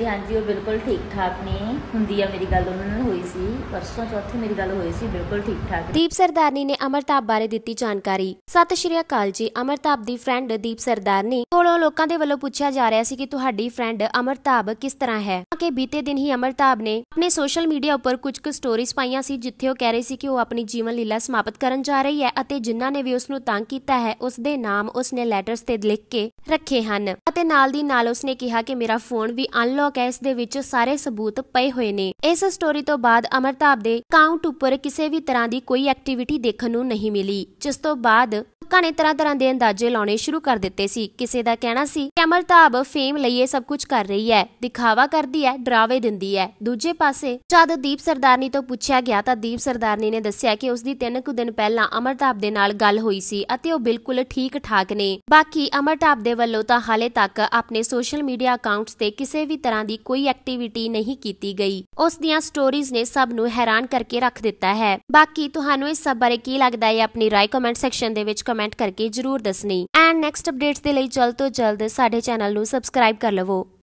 ਹਾਂਜੀ ਹਾਂਜੀ ਉਹ ਬਿਲਕੁਲ ਠੀਕ ਠਾਕ ਨੇ ਹੁੰਦੀ ਆ ਮੇਰੀ ਗੱਲ ਉਹਨਾਂ ਨਾਲ ਹੋਈ ਸੀ ਪਰਸੋਂ ਚੌਥੇ ਮੇਰੀ ਗੱਲ ਹੋਈ ਸੀ ਬਿਲਕੁਲ ਠੀਕ ਠਾਕ ਦੀਪ ਸਰਦਾਰਨੀ ਨੇ ਅਮਰਤਾਪ ਬਾਰੇ ਦਿੱਤੀ ਜਾਣਕਾਰੀ ਸਤਿ ਸ਼੍ਰੀ ਅਕਾਲ ਜੀ ਅਮਰਤਾਪ ਦੀ ਫਰੈਂਡ ਦੀਪ ਸਰਦਾਰਨੀ ਕੋਲੋਂ ਲੋਕਾਂ ਦੇ ਵੱਲੋਂ ਪੁੱਛਿਆ ਜਾ ਰਿਹਾ ਸੀ ਕਿ ਤੁਹਾਡੀ ਫਰੈਂਡ ਅਮਰਤਾਪ ਕਿਸ ਤਰ੍ਹਾਂ ਹੈ ਕਿ ਬੀਤੇ ਦਿਨ ਹੀ ਅਮਰਤਾਬ ਨੇ ਆਪਣੇ ਸੋਸ਼ਲ ਮੀਡੀਆ ਉੱਪਰ ਕੁਝ ਕੁ ਸਟੋਰੀਜ਼ ਪਾਈਆਂ ਸੀ ਜਿੱਥੇ ਉਹ ਕਹਿ ਰਹੀ ਸੀ ਕਿ ਉਹ ਆਪਣੀ ਜੀਵਨ ਲੀਲਾ ਸਮਾਪਤ ਕਰਨ ਜਾ ਰਹੀ ਹੈ ਅਤੇ ਜਿਨ੍ਹਾਂ ਨੇ ਵੀ ਉਸ ਨੂੰ ਤੰਗ ਕੀਤਾ ਹੈ ਉਸ ਦੇ ਨਾਮ ਉਸ ਨੇ ਲੈਟਰਸ ਤੇ ਲਿਖ ਕੇ ਰੱਖੇ ਹਨ ਅਤੇ ਨਾਲ ਦੀ ਨਾਲ ਉਸ ਨੇ ਕਿਹਾ ਕਿ ਮੇਰਾ ਫੋਨ ਵੀ ਅਨਲੌਕ ਹੈ ਇਸ ਦੇ ਵਿੱਚ ਸਾਰੇ ਸਬੂਤ ਪਏ ਹੋਏ ਨੇ ਇਸ ਸਟੋਰੀ ਤੋਂ ਬਾਅਦ ਅਮਰਤਾਬ ਦੇ ਅਕਾਊਂਟ ਉੱਪਰ ਕਿਸੇ ਵੀ ਤਰ੍ਹਾਂ ਦੀ ਕੋਈ ਐਕਟੀਵਿਟੀ ਦੇਖਣ ਨੂੰ ਨਹੀਂ ਮਿਲੀ ਜਿਸ ਤੋਂ ਬਾਅਦ ਲੋਕਾਂ ਨੇ ਤਰ੍ਹਾਂ ਤਰ੍ਹਾਂ ਦੇ ਅੰਦਾਜ਼ੇ ਲਾਉਣੇ ਸ਼ੁਰੂ ਕਰ ਦਿੱਤੇ ਸੀ ਕਿਸੇ ਦਾ ਕਹਿਣਾ ਸੀ ਕਮਲ ਤਾਬ ਫੇਮ ਲਈ ਇਹ ਸਭ ਕੁਝ ਕਰ ਰਹੀ ਹੈ ਦਿਖਾਵਾ ਕਰਦੀ ਹੈ ਡਰਾਵੇ ਦਿੰਦੀ ਹੈ ਦੂਜੇ ਪਾਸੇ ਜਦ ਦੀਪ ਸਰਦਾਰਨੀ ਤੋਂ ਪੁੱਛਿਆ ਗਿਆ ਤਾਂ ਦੀਪ ਸਰਦਾਰਨੀ ਨੇ ਦੱਸਿਆ ਕਿ ਉਸ ਦੀ 3 ਕੁ ਦਿਨ ਪਹਿਲਾਂ ਅਮਰਤਾਪ ਦੇ ਨਾਲ ਗੱਲ ਹੋਈ ਸੀ ਅਤੇ ਉਹ ਬਿਲਕੁਲ ਠੀਕ ਠਾਕ ਨੇ ਬਾਕੀ ਅਮਰਤਾਪ ਦੇ ਵੱਲੋਂ ਤਾਂ ਹਾਲੇ ਤੱਕ ਆਪਣੇ ਸੋਸ਼ਲ ਮੀਡੀਆ ਅਕਾਊਂਟਸ ਤੇ ਕਿਸੇ ਵੀ ਤਰ੍ਹਾਂ ਦੀ ਕੋਈ ਐਕਟੀਵਿਟੀ ਨਹੀਂ ਕੀਤੀ ਗਈ ਉਸ ਦੀਆਂ ਸਟੋਰੀਜ਼ ਨੇ ਸਭ ਨੂੰ ਹੈਰਾਨ ਕਰਕੇ ਰੱਖ ਦਿੱਤਾ ਹੈ ਬਾਕੀ ਤੁਹਾਨੂੰ ਇਸ ਸਭ ਬਾਰੇ ਕੀ ਲੱਗਦਾ ਹੈ ਆਪਣੀ ਰਾਏ ਕਮੈਂਟ ਸੈਕਸ਼ਨ ਦੇ ਵਿੱਚ ਕਮੈਂਟ ਕਮੈਂਟ ਕਰਕੇ ਜਰੂਰ ਦੱਸਣੀ ਐਂਡ ਨੈਕਸਟ ਅਪਡੇਟਸ ਦੇ ਲਈ ਜਲਦ ਤੋਂ ਜਲਦ ਸਾਡੇ ਚੈਨਲ ਨੂੰ ਸਬਸਕ੍ਰਾਈਬ ਕਰ ਲਵੋ